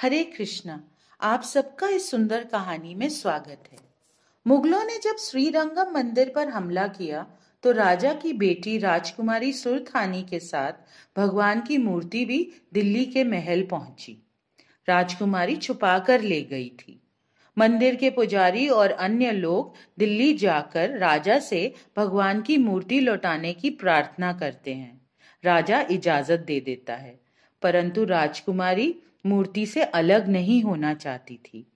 हरे कृष्णा आप सबका इस सुंदर कहानी में स्वागत है मुगलों ने जब श्रीरंगम मंदिर पर हमला किया तो राजा की बेटी राजकुमारी सुरथानी के साथ भगवान की मूर्ति भी दिल्ली के महल पहुंची राजकुमारी छुपा कर ले गई थी मंदिर के पुजारी और अन्य लोग दिल्ली जाकर राजा से भगवान की मूर्ति लौटाने की प्रार्थना करते हैं राजा इजाजत दे देता है परंतु राजकुमारी मूर्ति से अलग नहीं होना चाहती थी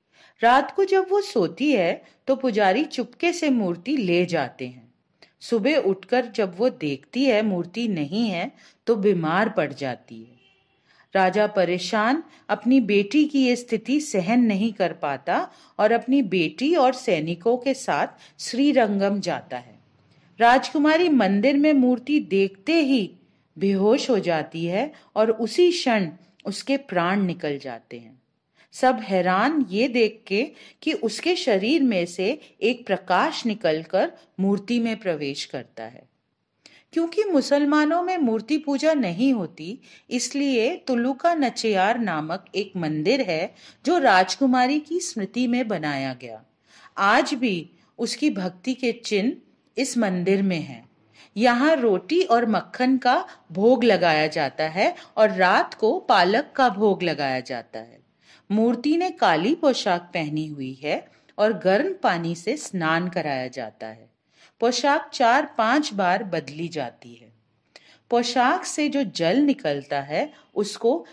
रात को जब वो सोती है तो पुजारी चुपके से मूर्ति ले जाते हैं सुबह उठकर जब वो देखती है मूर्ति नहीं है तो बीमार पड़ जाती है राजा परेशान अपनी बेटी की ये स्थिति सहन नहीं कर पाता और अपनी बेटी और सैनिकों के साथ श्रीरंगम जाता है राजकुमारी मंदिर में मूर्ति देखते ही बेहोश हो जाती है और उसी क्षण उसके प्राण निकल जाते हैं सब हैरान ये देख के कि उसके शरीर में से एक प्रकाश निकलकर मूर्ति में प्रवेश करता है क्योंकि मुसलमानों में मूर्ति पूजा नहीं होती इसलिए तुलुका नचियार नामक एक मंदिर है जो राजकुमारी की स्मृति में बनाया गया आज भी उसकी भक्ति के चिन्ह इस मंदिर में हैं। यहाँ रोटी और मक्खन का भोग लगाया जाता है और रात को पालक का भोग लगाया जाता है मूर्ति ने काली पोशाक पहनी हुई है और गर्म पानी से स्नान कराया जाता है पोशाक चार पांच बार बदली जाती है पोशाक से जो जल निकलता है उसको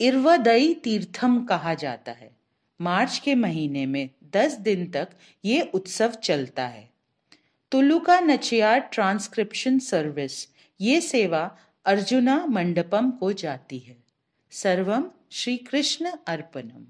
इर्वदई तीर्थम कहा जाता है मार्च के महीने में दस दिन तक ये उत्सव चलता है तुलुका नचियार ट्रांसक्रिप्शन सर्विस ये सेवा अर्जुना मंडपम को जाती है सर्वम श्री कृष्ण अर्पणम